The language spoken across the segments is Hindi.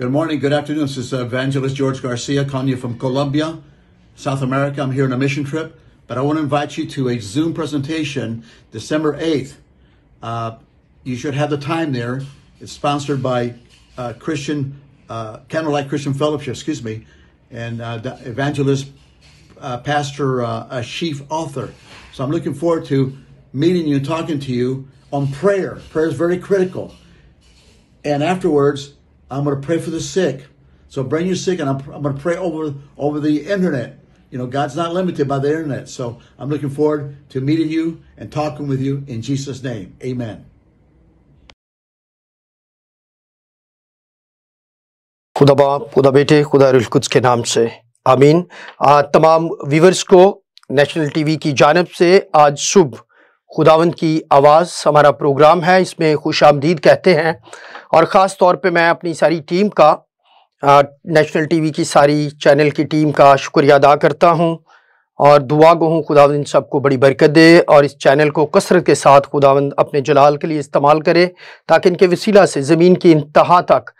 Good morning, good afternoon. This is Evangelist George Garcia calling you from Colombia, South America. I'm here on a mission trip, but I want to invite you to a Zoom presentation December 8th. Uh, you should have the time there. It's sponsored by uh, Christian, uh, Candlelight Christian Fellowship, excuse me, and uh, evangelist uh, Pastor uh, Chief Author. So I'm looking forward to meeting you and talking to you on prayer. Prayer is very critical. And afterwards, I'm going to pray for the sick. So bring your sick, and I'm, I'm going to pray over over the internet. You know, God's not limited by the internet. So I'm looking forward to meeting you and talking with you in Jesus' name. Amen. खुदा बाप खुदा बेटे खुदा कुछ के नाम से आमीन आ, तमाम व्यूवर्स को नेशनल टीवी की जानब से आज सुबह खुदावंद की आवाज़ हमारा प्रोग्राम है इसमें खुश आमदीद कहते हैं और ख़ास तौर पे मैं अपनी सारी टीम का नेशनल टीवी की सारी चैनल की टीम का शुक्रिया अदा करता हूँ और दुआ गो हूँ खुदावंद सब सबको बड़ी बरकत दे और इस चैनल को कसरत के साथ खुदावंद अपने जलाल के लिए इस्तेमाल करे ताकि इनके वसीला से ज़मीन की इंतहा तक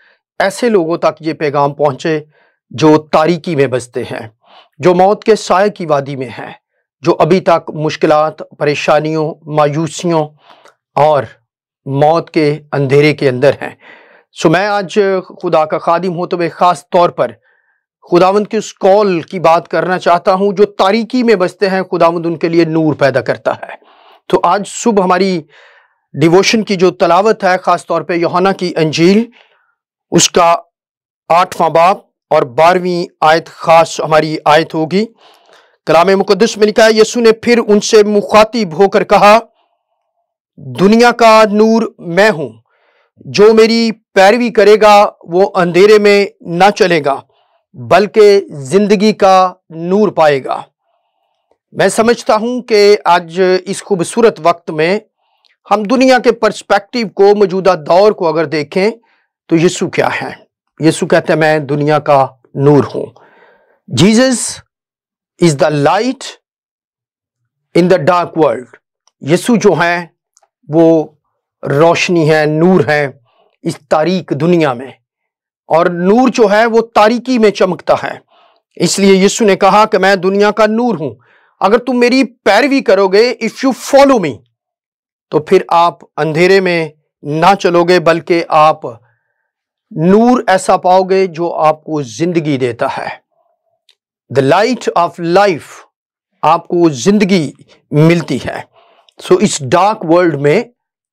ऐसे लोगों तक ये पैगाम पहुँचे जो तारीकी में बसते हैं जो मौत के साय की वादी में हैं जो अभी तक मुश्किल परेशानियों मायूसियों और मौत के अंधेरे के अंदर हैं सो मैं आज खुदा का खादिम तो मैं ख़ास तौर पर खुदावंद के उस कॉल की बात करना चाहता हूँ जो तारीकी में बसते हैं खुदावंद उनके लिए नूर पैदा करता है तो आज सुबह हमारी डिवोशन की जो तलावत है ख़ास तौर पर योहाना की अंजील उसका आठवां बाप और बारहवीं आयत ख़ास हमारी आयत होगी कलाम मुकदस में लिखा है यसु ने फिर उनसे मुखातिब होकर कहा दुनिया का नूर मैं हूं जो मेरी पैरवी करेगा वो अंधेरे में ना चलेगा बल्कि जिंदगी का नूर पाएगा मैं समझता हूं कि आज इस खूबसूरत वक्त में हम दुनिया के पर्सपेक्टिव को मौजूदा दौर को अगर देखें तो यीशु क्या है यीशु कहते हैं मैं दुनिया का नूर हूं Jesus is the light in the dark world Yesu जो हैं वो रोशनी है नूर है इस तारीख दुनिया में और नूर जो है वो तारीकी में चमकता है इसलिए यीशु ने कहा कि मैं दुनिया का नूर हूं अगर तुम मेरी पैरवी करोगे इफ यू फॉलो मी तो फिर आप अंधेरे में ना चलोगे बल्कि आप नूर ऐसा पाओगे जो आपको जिंदगी देता है द लाइट ऑफ लाइफ आपको ज़िंदगी मिलती है सो so, इस डार्क वर्ल्ड में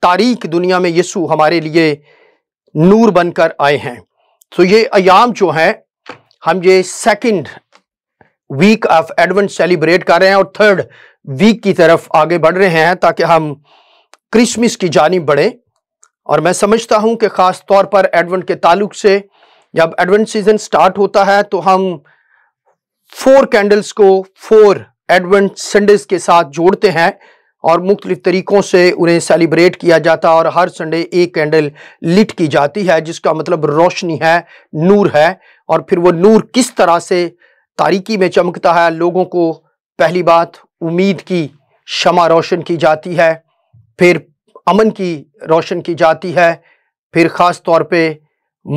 तारीख दुनिया में यीशु हमारे लिए नूर बनकर आए हैं सो so, ये अयाम जो हैं हम ये second week of advent celebrate कर रहे हैं और थर्ड वीक की तरफ आगे बढ़ रहे हैं ताकि हम क्रिसमस की जानी बढ़ें और मैं समझता हूं कि ख़ास तौर पर एडवेंट के ताल्लुक से जब एडवेंट सीज़न स्टार्ट होता है तो हम फोर कैंडल्स को फोर एडवेंट संडेज के साथ जोड़ते हैं और मुख्तलिफ तरीक़ों से उन्हें सेलिब्रेट किया जाता है और हर संडे एक कैंडल लिट की जाती है जिसका मतलब रोशनी है नूर है और फिर वो नूर किस तरह से तारीकी में चमकता है लोगों को पहली बात उम्मीद की शमा रोशन की जाती है फिर अमन की रोशन की जाती है फिर ख़ास तौर पे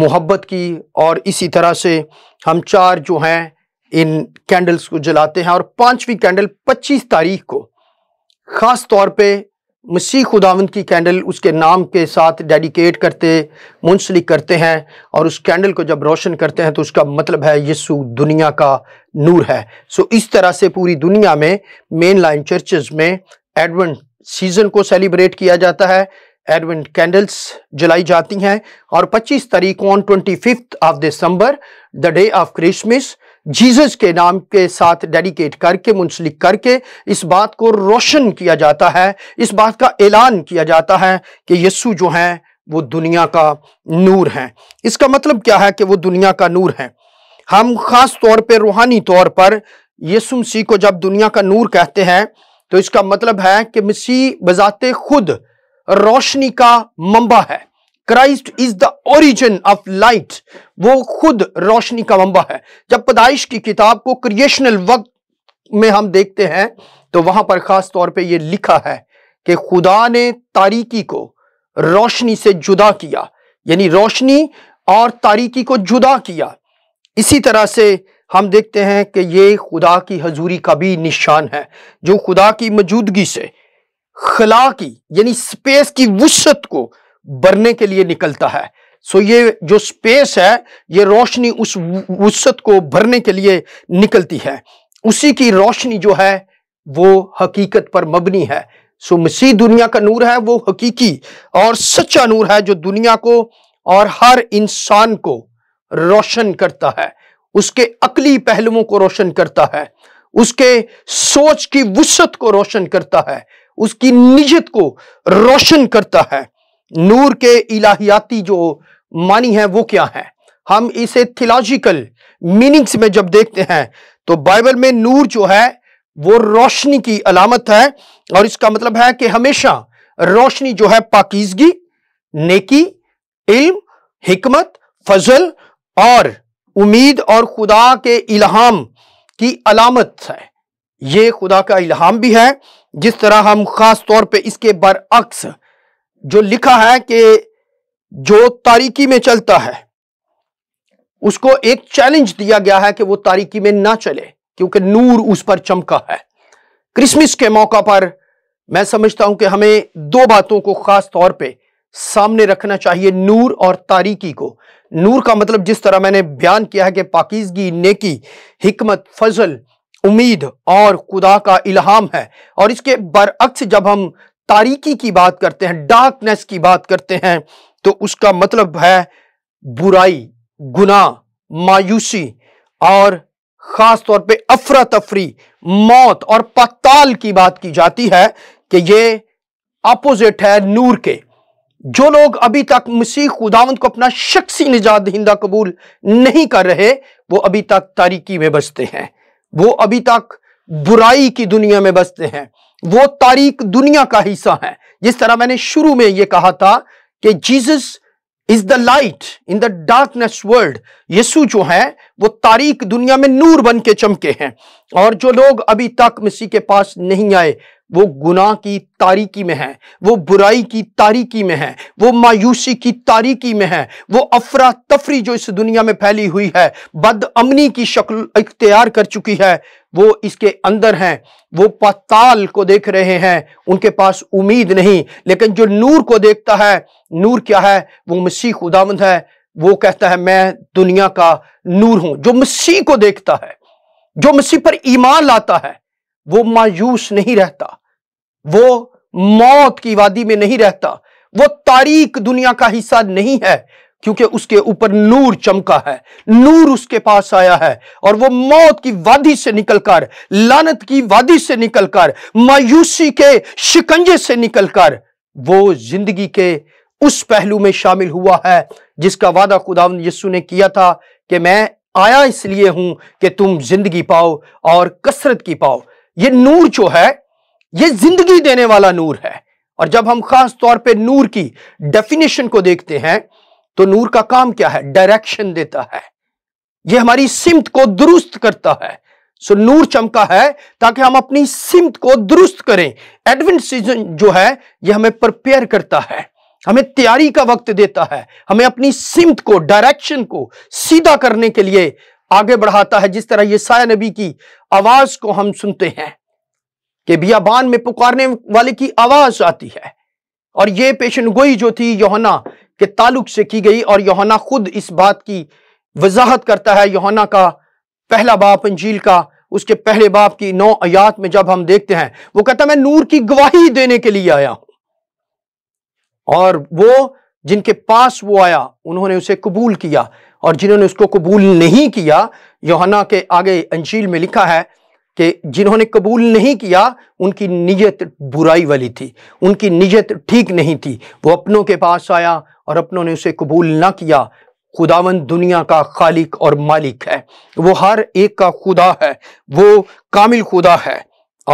मोहब्बत की और इसी तरह से हम चार जो हैं इन कैंडल्स को जलाते हैं और पांचवी कैंडल 25 तारीख को ख़ास तौर पे मसीह खुदावंद की कैंडल उसके नाम के साथ डेडिकेट करते मुंसलिक करते हैं और उस कैंडल को जब रोशन करते हैं तो उसका मतलब है यीशु दुनिया का नूर है सो इस तरह से पूरी दुनिया में मेन लाइन चर्चेज में एडवेंट सीज़न को सेलिब्रेट किया जाता है एडवेंट कैंडल्स जलाई जाती हैं और 25 तारीख on twenty fifth of December the day of Christmas Jesus के नाम के साथ डेडिकेट करके मुंसलिक करके इस बात को रोशन किया जाता है इस बात का ऐलान किया जाता है कि यस्सु जो हैं वो दुनिया का नूर हैं इसका मतलब क्या है कि वो दुनिया का नूर हैं हम ख़ास तौर पर रूहानी तौर पर यसु मसीह को जब दुनिया का नूर कहते हैं तो इसका मतलब है कि मसीह बजाते खुद रोशनी का मंबा है Christ is the origin of light वो खुद रोशनी का मंबा है जब पदाइश की किताब को क्रिएशनल वक्त में हम देखते हैं तो वहां पर खास तौर पे ये लिखा है कि खुदा ने तारीकी को रोशनी से जुदा किया यानी रोशनी और तारीकी को जुदा किया इसी तरह से हम देखते हैं कि ये खुदा की हजूरी का भी निशान है जो खुदा की मौजूदगी से खला की यानी स्पेस की वसत को बरने के लिए निकलता है सो ये जो स्पेस है ये रोशनी उस वसत को भरने के लिए निकलती है उसी की रोशनी जो है वो हकीकत पर मबनी है सो मसीह दुनिया का नूर है वो हकीकी और सच्चा नूर है जो दुनिया को और हर इंसान को रोशन करता है उसके अकली पहलुओं को रोशन करता है उसके सोच की वसत को रोशन करता है उसकी निजत को रोशन करता है नूर के इलाहियाती जो मानी है वो क्या है हम इसे थिलॉजिकल मीनिंग्स में जब देखते हैं तो बाइबल में नूर जो है वो रोशनी की अलामत है और इसका मतलब है कि हमेशा रोशनी जो है पाकिजगी नेकी इल्म हिकमत फजल और उम्मीद और खुदा के इल्हाम की अलामत है ये खुदा का इल्हाम भी है जिस तरह हम खास तौर पे इसके बरअक्स जो लिखा है कि जो तारीकी में चलता है उसको एक चैलेंज दिया गया है कि वो तारीकी में ना चले क्योंकि नूर उस पर चमका है क्रिसमस के मौका पर मैं समझता हूं कि हमें दो बातों को खास तौर पे सामने रखना चाहिए नूर और तारीकी को नूर का मतलब जिस तरह मैंने बयान किया है कि पाकिजगी नेकी हमत फजल उम्मीद और खुदा का इल्हाम है और इसके बरअक्स जब हम तारीकी की बात करते हैं डार्कनेस की बात करते हैं तो उसका मतलब है बुराई गुना मायूसी और खास तौर पे अफरा तफरी मौत और पताल की बात की जाती है कि ये अपोजिट है नूर के जो लोग अभी तक मसीह खुदावंत को अपना शख्सी निजात हिंदा कबूल नहीं कर रहे वो अभी तक तारीकी में बसते हैं वो अभी तक बुराई की दुनिया में बसते हैं वो तारीख दुनिया का हिस्सा है जिस तरह मैंने शुरू में यह कहा था कि Jesus is the light in the darkness world Yeshu जो है वो तारीख दुनिया में नूर बन के चमके हैं और जो लोग अभी तक मसीह के पास नहीं आए वो गुनाह की तारीकी में है वो बुराई की तारीकी में है वो मायूसी की तारीकी में है वो अफरा तफरी जो इस दुनिया में फैली हुई है बद अमनी की शक्ल इख्तियार कर चुकी है वो इसके अंदर हैं वो पाताल को देख रहे हैं उनके पास उम्मीद नहीं लेकिन जो नूर को देखता है नूर क्या है वो मसीह खुदावंद है वो कहता है मैं दुनिया का नूर हूं जो मसीह को देखता है जो मसीह पर ईमान लाता है वो मायूस नहीं रहता वो मौत की वादी में नहीं रहता वो तारीख दुनिया का हिस्सा नहीं है क्योंकि उसके ऊपर नूर चमका है नूर उसके पास आया है और वो मौत की वादी से निकलकर लानत की वादी से निकलकर मायूसी के शिकंजे से निकलकर वो जिंदगी के उस पहलू में शामिल हुआ है जिसका वादा खुदा यस्सु ने किया था कि मैं आया इसलिए हूं कि तुम जिंदगी पाओ और कसरत की पाओ ये नूर जो है ये जिंदगी देने वाला नूर है और जब हम खास तौर पे नूर की डेफिनेशन को देखते हैं तो नूर का काम क्या है डायरेक्शन देता है ये हमारी सिमत को दुरुस्त करता है सो नूर चमका है ताकि हम अपनी सिमत को दुरुस्त करें एडवेंट सीजन जो है ये हमें प्रिपेयर करता है हमें तैयारी का वक्त देता है हमें अपनी सिमत को डायरेक्शन को सीधा करने के लिए आगे बढ़ाता है जिस तरह ये साया नबी की आवाज को हम सुनते हैं कि बियाबान में पुकारने वाले की आवाज आती है और ये पेशन गोई जो थी योहना के ताल्लुक से की गई और योहना खुद इस बात की वजाहत करता है योहना का पहला बाप अंजील का उसके पहले बाप की नौ आयात में जब हम देखते हैं वो कहता है मैं नूर की गवाही देने के लिए आया हूं और वो जिनके पास वो आया उन्होंने उसे कबूल किया और जिन्होंने उसको कबूल नहीं किया योहना के आगे अंजील में लिखा है कि जिन्होंने कबूल नहीं किया उनकी नीयत बुराई वाली थी उनकी नीयत ठीक नहीं थी वो अपनों के पास आया और अपनों ने उसे कबूल ना किया खुदावन दुनिया का खालिक और मालिक है वो हर एक का खुदा है वो कामिल खुदा है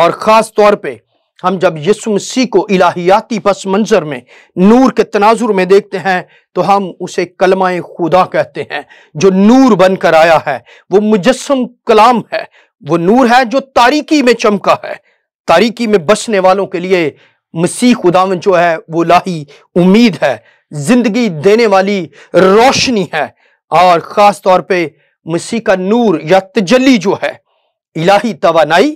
और ख़ास तौर पर हम जब यसु मसीह को इलाहियाती पस मंज़र में नूर के तनाजुर में देखते हैं तो हम उसे कलमाए खुदा कहते हैं जो नूर बनकर आया है वो मुजस्म कलाम है वो नूर है जो तारीकी में चमका है तारीकी में बसने वालों के लिए मसीह खुदावन जो है वो लाही उम्मीद है जिंदगी देने वाली रोशनी है और ख़ास तौर पे मसीह का नूर या तजली जो है इलाही तवानाई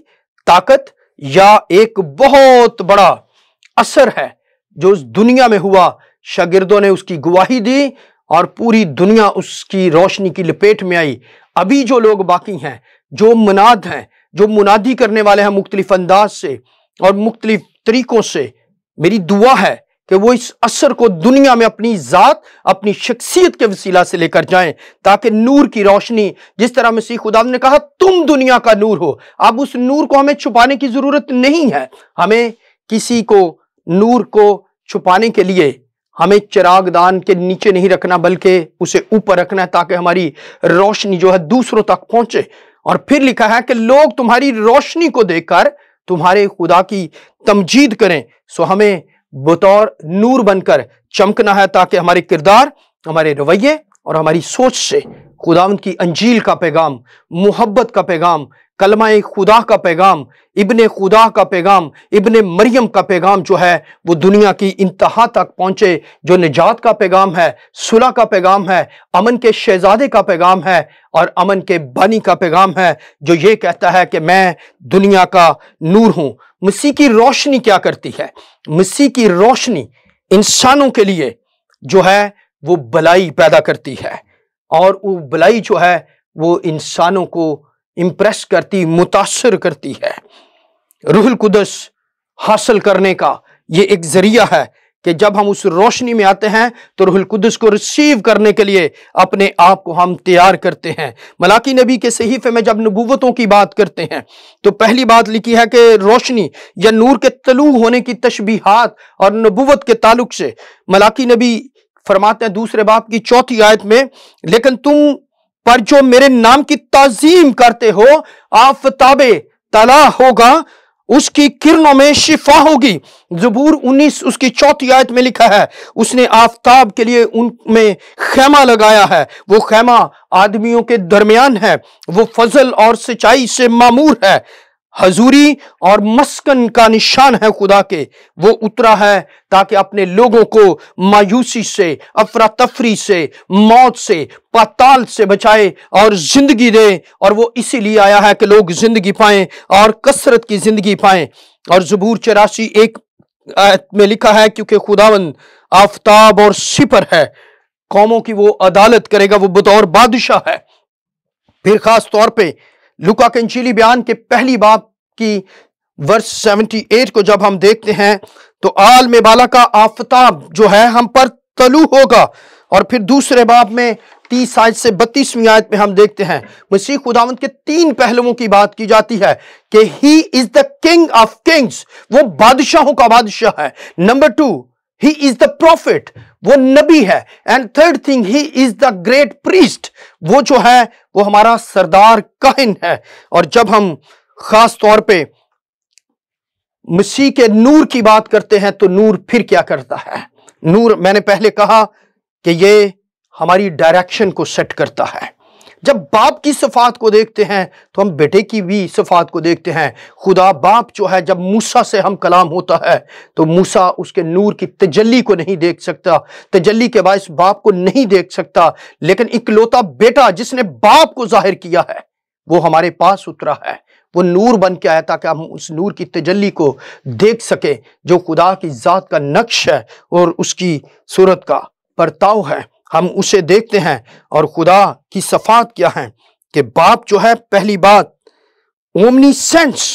ताकत या एक बहुत बड़ा असर है जो उस दुनिया में हुआ शागिर्दों ने उसकी गुवाही दी और पूरी दुनिया उसकी रोशनी की लपेट में आई अभी जो लोग बाकी हैं जो मुनाद हैं जो मुनादी करने वाले हैं मुख्तलिफ अंदाज से और मुख्तलिफ तरीक़ों से मेरी दुआ है कि वो इस असर को दुनिया में अपनी ज़ात अपनी शख्सियत के वसीला से लेकर जाएं ताकि नूर की रोशनी जिस तरह मसीह खुदा ने कहा तुम दुनिया का नूर हो अब उस नूर को हमें छुपाने की ज़रूरत नहीं है हमें किसी को नूर को छुपाने के लिए हमें चिरागदान के नीचे नहीं रखना बल्कि उसे ऊपर रखना है ताकि हमारी रोशनी जो है दूसरों तक पहुंचे और फिर लिखा है कि लोग तुम्हारी रोशनी को देखकर तुम्हारे खुदा की तमजीद करें सो हमें बतौर नूर बनकर चमकना है ताकि हमारे किरदार हमारे रवैये और हमारी सोच से खुदावंद की अंजील का पैगाम मोहब्बत का पैगाम कलमा खुदा का पैगाम इबन खुदा का पैगाम इबन मरियम का पैगाम जो है वो दुनिया की इंतहा तक पहुँचे जो निजात का पैगाम है सुलह का पैगाम है अमन के शहजादे का पैगाम है और अमन के बानी का पैगाम है जो ये कहता है कि मैं दुनिया का नूर हूँ मसीह की रोशनी क्या करती है मसीह की रोशनी इंसानों के लिए जो है वो भलाई पैदा करती है और वो भलाई जो है वो इंसानों को इम्प्रेस करती मुतासर करती है रूहुल कुदस हासिल करने का ये एक जरिया है कि जब हम उस रोशनी में आते हैं तो रुहुल कुदस को रिसीव करने के लिए अपने आप को हम तैयार करते हैं मलाकी नबी के सहीफे में जब नबूवतों की बात करते हैं तो पहली बात लिखी है कि रोशनी या नूर के तलू होने की तशबीहात और नबूवत के ताल्लुक से मलाकी नबी फरमाते हैं दूसरे बाप की चौथी आयत में लेकिन तुम पर जो मेरे नाम की तजीम करते हो आफताबे तला होगा उसकी किरणों में शिफा होगी जबूर 19 उसकी चौथी आयत में लिखा है उसने आफताब के लिए उनमें खेमा लगाया है वो खेमा आदमियों के दरमियान है वो फजल और सिंचाई से मामूर है हजूरी और मस्कन का निशान है खुदा के वो उतरा है ताकि अपने लोगों को मायूसी से अफरा तफरी से मौत से पाताल से बचाए और जिंदगी दे और वो इसीलिए आया है कि लोग जिंदगी पाए और कसरत की जिंदगी पाए और जबूर चौरासी एक में लिखा है क्योंकि खुदावन आफताब और सिपर है कौमों की वो अदालत करेगा वो बतौर बादशाह है फिर खास तौर पर लुका कंचीली बयान के पहली बाब की वर्स 78 को जब हम देखते हैं तो आल में बाला का आफताब जो है हम पर तलु होगा और फिर दूसरे बाप में तीस आयत से बत्तीसवीं आयत में हम देखते हैं मसीह खुदावंत के तीन पहलुओं की बात की जाती है कि he is the king of kings वो बादशाहों का बादशाह है number two he is the prophet वो नबी है and third thing he is the great priest वो जो है वो हमारा सरदार कहन है और जब हम खास तौर पे मसीह के नूर की बात करते हैं तो नूर फिर क्या करता है नूर मैंने पहले कहा कि ये हमारी डायरेक्शन को सेट करता है जब बाप की सफात को देखते हैं तो हम बेटे की भी सफात को देखते हैं खुदा बाप जो है जब मूसा से हम कलाम होता है तो मूसा उसके नूर की तजली को नहीं देख सकता तजली के बायस बाप को नहीं देख सकता लेकिन इकलौता बेटा जिसने बाप को जाहिर किया है वो हमारे पास उतरा है वो नूर बन के आया ताकि हम उस नूर की तजली को देख सकें जो खुदा की ज़ात का नक्श है और उसकी सूरत का बर्ताव है हम उसे देखते हैं और खुदा की सफात क्या है कि बाप जो है पहली बात ओमनी सेंस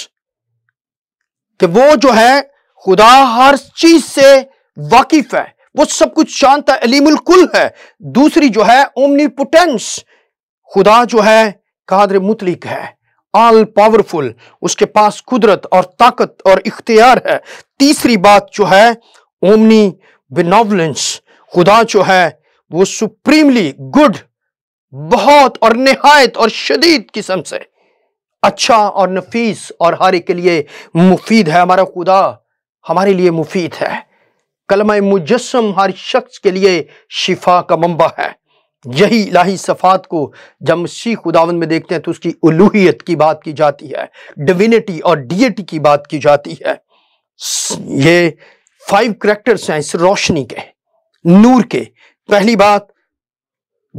कि वो जो है खुदा हर चीज से वाकिफ है वो सब कुछ शांत है अलीमुल कुल है दूसरी जो है ओमनी पुटेंस खुदा जो है कादर मुतलिक है ऑल पावरफुल उसके पास कुदरत और ताकत और इख्तियार है तीसरी बात जो है ओमनी बिनोवलेंस खुदा जो है वो सुप्रीमली गुड बहुत और निहायत और शदीद किस्म से अच्छा और नफीस और हारे के लिए मुफीद है हमारा खुदा हमारे लिए मुफीद है कलमा मुजस्म हर शख्स के लिए शिफा का मंबा है यही लाही सफ़ात को जब मसी खुदावन में देखते हैं तो उसकी उलूहियत की बात की जाती है डिविनिटी और डीएटी की बात की जाती है ये फाइव करेक्टर्स हैं इस रोशनी के नूर के पहली बात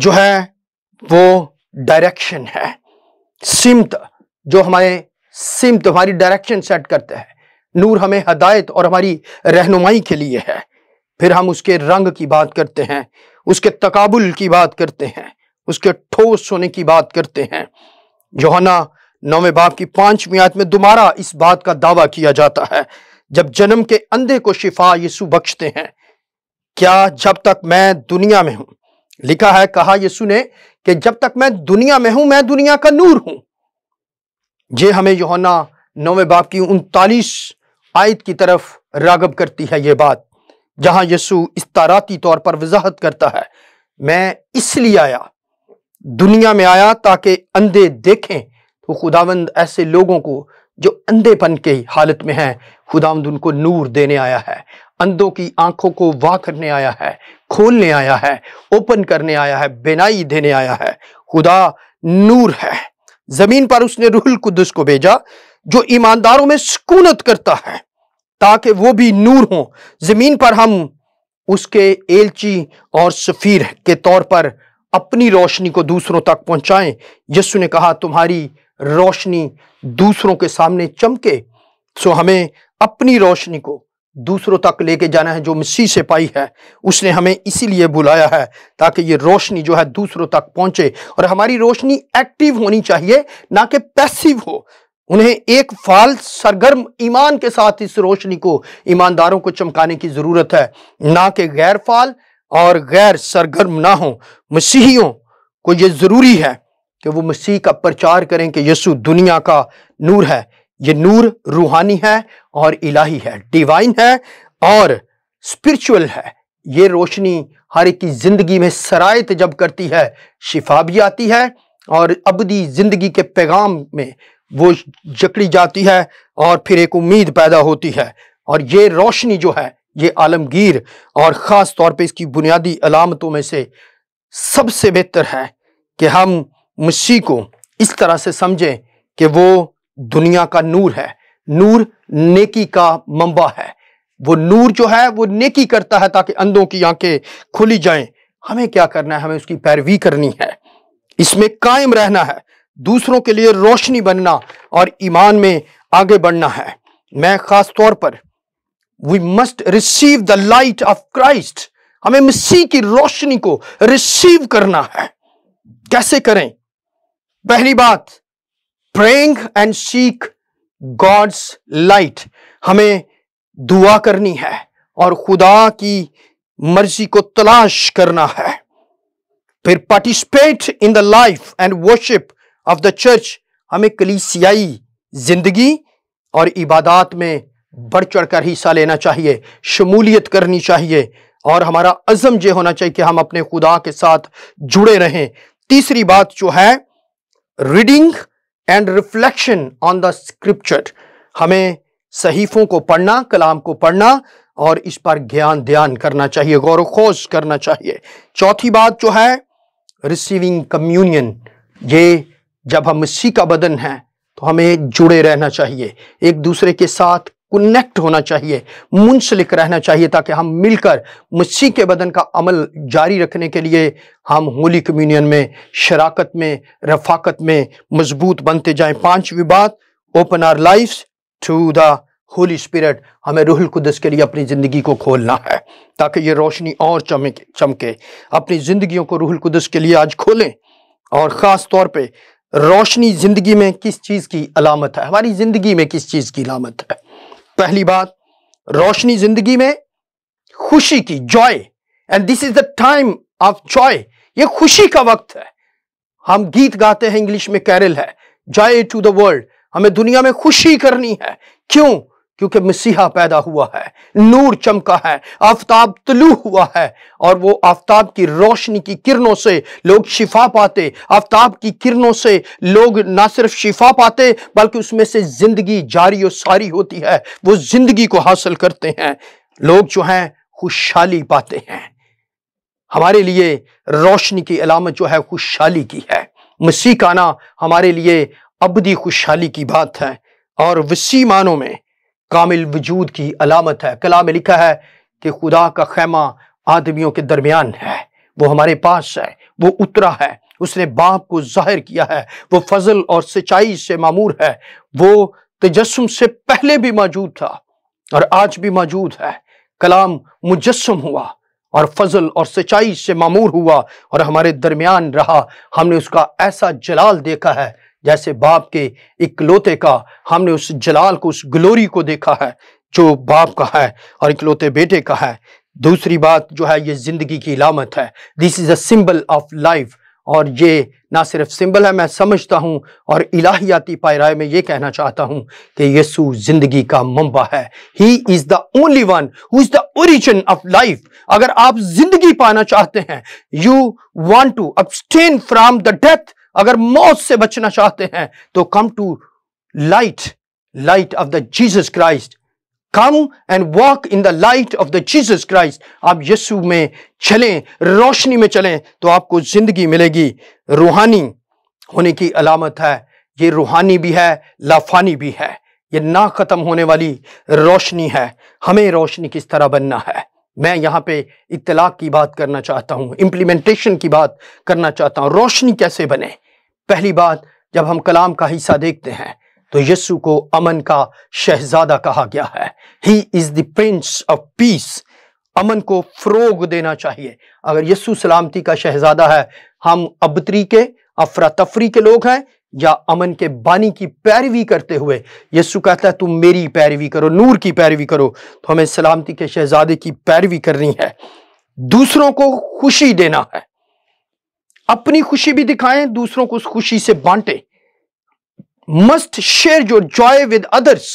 जो है वो डायरेक्शन है सिमत जो हमारे सिमत हमारी डायरेक्शन सेट करते हैं नूर हमें हदायत और हमारी रहनुमाई के लिए है फिर हम उसके रंग की बात करते हैं उसके तकाबुल की बात करते हैं उसके ठोस सोने की बात करते हैं जोहना नौवे बाप की पांच आयत में दोबारा इस बात का दावा किया जाता है जब जन्म के अंधे को शिफा यीशु बख्शते हैं क्या जब तक मैं दुनिया में हूं लिखा है कहा यीशु ने कि जब तक मैं दुनिया में हूं मैं दुनिया का नूर हूं ये हमें योहना नौवे बाप की उनतालीस आयत की तरफ रागब करती है ये बात जहां यीशु इस तौर पर वजाहत करता है मैं इसलिए आया दुनिया में आया ताकि अंधे देखें तो खुदावंद ऐसे लोगों को जो अंधेपन के हालत में हैं खुदावंद उनको नूर देने आया है अंधों की आंखों को वाह करने आया है खोलने आया है ओपन करने आया है बेनाई देने आया है खुदा नूर है जमीन पर उसने रूहुल कुदस को भेजा जो ईमानदारों में सुकूनत करता है ताकि वो भी नूर हो जमीन पर हम उसके एलची और सफ़ीर के तौर पर अपनी रोशनी को दूसरों तक पहुंचाएं यस्सु ने कहा तुम्हारी रोशनी दूसरों के सामने चमके सो हमें अपनी रोशनी को दूसरों तक लेके जाना है जो मसीह से पाई है उसने हमें इसीलिए बुलाया है ताकि ये रोशनी जो है दूसरों तक पहुंचे और हमारी रोशनी एक्टिव होनी चाहिए ना कि पैसिव हो उन्हें एक फाल सरगर्म ईमान के साथ इस रोशनी को ईमानदारों को चमकाने की ज़रूरत है ना कि गैर फाल और गैर सरगर्म ना हो मसीहियों को ये ज़रूरी है कि वो मसीह का प्रचार करें कि यसु दुनिया का नूर है ये नूर रूहानी है और इलाही है डिवाइन है और स्पिरिचुअल है ये रोशनी हर एक की ज़िंदगी में शरायत जब करती है शिफा भी आती है और अबदी ज़िंदगी के पैगाम में वो जकड़ी जाती है और फिर एक उम्मीद पैदा होती है और ये रोशनी जो है ये आलमगीर और ख़ास तौर पे इसकी बुनियादी अलामतों में से सबसे बेहतर है कि हम मसीह को इस तरह से समझें कि वो दुनिया का नूर है नूर नेकी का मंबा है वो नूर जो है वो नेकी करता है ताकि अंधों की आंखें खुली जाएं हमें क्या करना है हमें उसकी पैरवी करनी है इसमें कायम रहना है दूसरों के लिए रोशनी बनना और ईमान में आगे बढ़ना है मैं खास तौर पर we must receive the light of Christ हमें मसीह की रोशनी को रिसीव करना है कैसे करें पहली बात praying and seek God's light हमें दुआ करनी है और खुदा की मर्जी को तलाश करना है फिर participate in the life and worship of the church हमें कलीसियाई जिंदगी और इबादात में बढ़ चढ़ कर हिस्सा लेना चाहिए शमूलियत करनी चाहिए और हमारा अज़म यह होना चाहिए कि हम अपने खुदा के साथ जुड़े रहें तीसरी बात जो है reading and reflection on the scripture हमें सहीफों को पढ़ना कलाम को पढ़ना और इस पर ज्ञान ध्यान करना चाहिए गौर खोज करना चाहिए चौथी बात जो है रिसीविंग कम्यूनियन ये जब हम मसीह का बदन है तो हमें जुड़े रहना चाहिए एक दूसरे के साथ कनेक्ट होना चाहिए मुंसलिक रहना चाहिए ताकि हम मिलकर मसीह के बदन का अमल जारी रखने के लिए हम होली कम्यूनियन में शराकत में रफाकत में मजबूत बनते जाएं पांचवी बात open our life through the Holy Spirit हमें रूहुल कुदस के लिए अपनी ज़िंदगी को खोलना है ताकि ये रोशनी और चमके चमके अपनी ज़िंदगी को रूहुल कुदस के लिए आज खोलें और ख़ास तौर पे रोशनी ज़िंदगी में किस चीज़ की अलामत है हमारी ज़िंदगी में किस चीज़ की अलामत है पहली बात रोशनी जिंदगी में खुशी की joy and this is the time of joy ये खुशी का वक्त है हम गीत गाते हैं इंग्लिश में कैरल है जॉय टू द वर्ल्ड हमें दुनिया में खुशी करनी है क्यों क्योंकि मसीहा पैदा हुआ है नूर चमका है आफताब तलू हुआ है और वो आफताब की रोशनी की किरणों से लोग शिफा पाते आफताब की किरणों से लोग ना सिर्फ शिफा पाते बल्कि उसमें से जिंदगी जारी और सारी होती है वो जिंदगी को हासिल करते हैं लोग जो हैं खुशहाली पाते हैं हमारे लिए रोशनी की अलामत जो है खुशहाली की है मसीह का आना हमारे लिए अबदी खुशहाली की बात है और वसी मानों में कामिल वजूद की अलामत है कला में लिखा है कि खुदा का खैमा आदमियों के दरमियान है वो हमारे पास है वो उतरा है उसने बाप को जाहिर किया है वो फजल और सिंचाई से मामूर है वो तजस्म से पहले भी मौजूद था और आज भी मौजूद है कलाम मुजस्म हुआ और फजल और सिंचाई से मामूर हुआ और हमारे दरमियान रहा हमने उसका ऐसा जलाल देखा है जैसे बाप के इकलौते का हमने उस जलाल को उस ग्लोरी को देखा है जो बाप का है और इकलौते बेटे का है दूसरी बात जो है ये ज़िंदगी की इलामत है this is a symbol of life और ये ना सिर्फ सिंबल है मैं समझता हूँ और इलाहियाती पायराय में ये कहना चाहता हूँ कि यसु ज़िंदगी का मम्बा है he is the only one who is the origin of life अगर आप ज़िंदगी पाना चाहते हैं you want to abstain from the death अगर मौत से बचना चाहते हैं तो come to light light of the Jesus Christ come and walk in the light of the Jesus Christ आप यीशु में चलें रोशनी में चलें तो आपको जिंदगी मिलेगी रूहानी होने की अलामत है ये रूहानी भी है लाफानी भी है ये ना ख़त्म होने वाली रोशनी है हमें रोशनी किस तरह बनना है मैं यहाँ पे इतलाक़ की बात करना चाहता हूँ इम्प्लीमेंटेशन की बात करना चाहता हूँ रोशनी कैसे बने पहली बात जब हम कलाम का हिस्सा देखते हैं तो यस्सु को अमन का शहजादा कहा गया है he is the prince of peace अमन को फ़रोग देना चाहिए अगर यस्सु सलामती का शहजादा है हम अबतरी के अफरा तफरी के लोग हैं या अमन के बानी की पैरवी करते हुए यस्सु कहता है तुम मेरी पैरवी करो नूर की पैरवी करो तो हमें सलामती के शहजादे की पैरवी करनी है दूसरों को खुशी देना है अपनी खुशी भी दिखाएं दूसरों को उस खुशी से बांटें must share your joy with others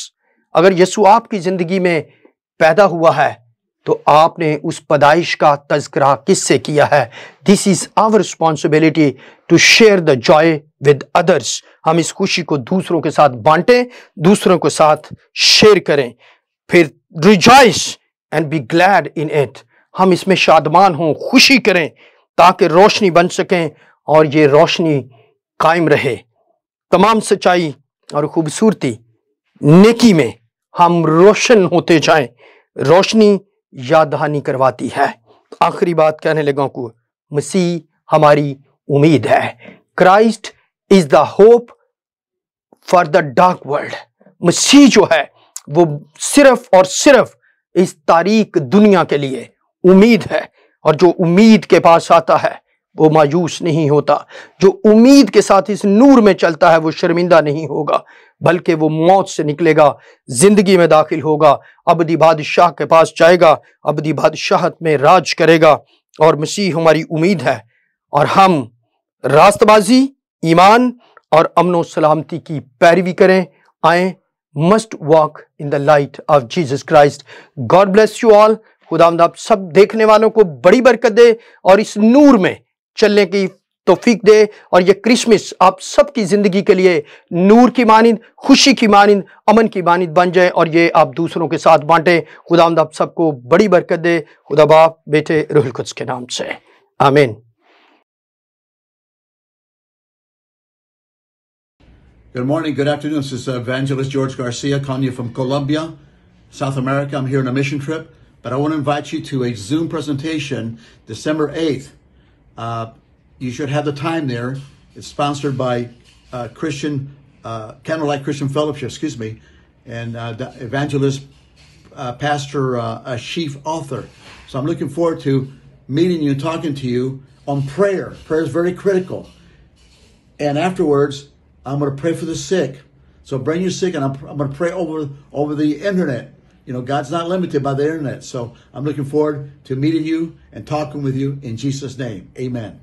अगर यसु आपकी जिंदगी में पैदा हुआ है तो आपने उस पदाइश का तस्करा किससे किया है this is our responsibility to share the joy with others हम इस खुशी को दूसरों के साथ बांटें दूसरों के साथ शेयर करें फिर rejoice and be glad in it हम इसमें शादमान हों खुशी करें ताकि रोशनी बन सकें और ये रोशनी कायम रहे तमाम सच्चाई और खूबसूरती नेकी में हम रोशन होते जाएं रोशनी या दहानी करवाती है आखिरी बात कहने लगा को मसीह हमारी उम्मीद है Christ is the hope for the dark world मसीह जो है वो सिर्फ और सिर्फ इस तारीख दुनिया के लिए उम्मीद है और जो उम्मीद के पास आता है वो मायूस नहीं होता जो उम्मीद के साथ इस नूर में चलता है वो शर्मिंदा नहीं होगा बल्कि वो मौत से निकलेगा ज़िंदगी में दाखिल होगा अबदी बादशाह के पास जाएगा अबदी बादशाहत में राज करेगा और मसीह हमारी उम्मीद है और हम रास्तबाजी ईमान और अमन सलामती की पैरवी करें I must walk in the light of Jesus Christ God bless you all खुदामद आप सब देखने वालों को बड़ी बरकत दे और इस नूर में चलने की तोफीक दे और ये क्रिसमस आप सबकी ज़िंदगी के लिए नूर की मानंद खुशी की मानंद अमन की मानंद बन जाए और ये आप दूसरों के साथ बांटें खुदामद आप सबको बड़ी बरकत दे खुदा बाप बेटे रोहिल कुछ के नाम से आमीन Good morning, good afternoon. This is uh, Evangelist George Garcia calling you from Colombia, South America. I'm here on a mission trip. but I want to invite you to a Zoom presentation December 8th. Uh, you should have the time there. It's sponsored by uh, Christian, uh, Candlelight Christian Fellowship, excuse me, and uh, evangelist, uh, pastor, uh, a chief author. So I'm looking forward to meeting you and talking to you on prayer. Prayer is very critical. And afterwards, I'm going to pray for the sick. So bring your sick, and I'm, I'm going to pray over, over the internet you know, God's not limited by the internet. So I'm looking forward to meeting you and talking with you in Jesus' name. Amen.